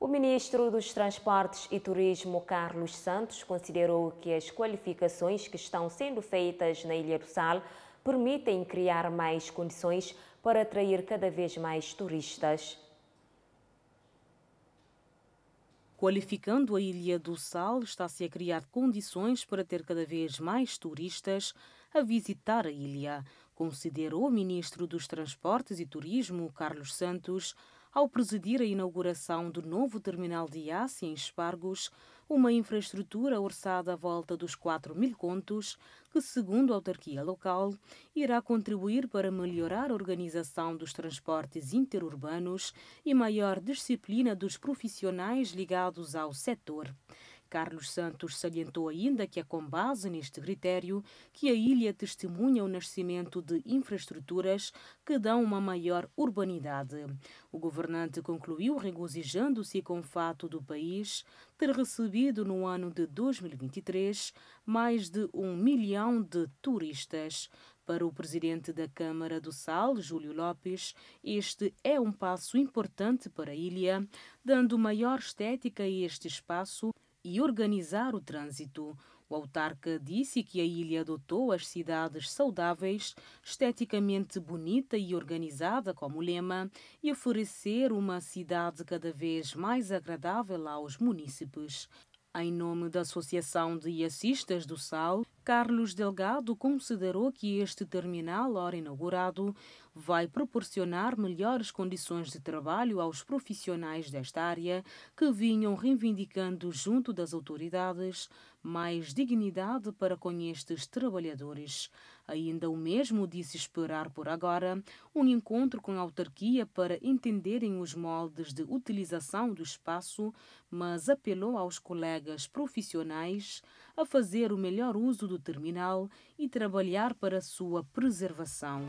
O ministro dos Transportes e Turismo, Carlos Santos, considerou que as qualificações que estão sendo feitas na Ilha do Sal permitem criar mais condições para atrair cada vez mais turistas. Qualificando a Ilha do Sal, está-se a criar condições para ter cada vez mais turistas a visitar a ilha, considerou o ministro dos Transportes e Turismo, Carlos Santos, ao presidir a inauguração do novo terminal de aço em Espargos, uma infraestrutura orçada à volta dos 4 mil contos, que, segundo a autarquia local, irá contribuir para melhorar a organização dos transportes interurbanos e maior disciplina dos profissionais ligados ao setor. Carlos Santos salientou ainda que é com base neste critério que a ilha testemunha o nascimento de infraestruturas que dão uma maior urbanidade. O governante concluiu regozijando-se com o fato do país ter recebido no ano de 2023 mais de um milhão de turistas. Para o presidente da Câmara do Sal, Júlio Lopes, este é um passo importante para a ilha, dando maior estética a este espaço e organizar o trânsito. O autarca disse que a ilha adotou as cidades saudáveis, esteticamente bonita e organizada como lema, e oferecer uma cidade cada vez mais agradável aos munícipes. Em nome da Associação de Assistas do Sal, Carlos Delgado considerou que este terminal, ora inaugurado, vai proporcionar melhores condições de trabalho aos profissionais desta área que vinham reivindicando junto das autoridades mais dignidade para com estes trabalhadores. Ainda o mesmo disse esperar por agora um encontro com a autarquia para entenderem os moldes de utilização do espaço, mas apelou aos colegas profissionais a fazer o melhor uso do terminal e trabalhar para sua preservação.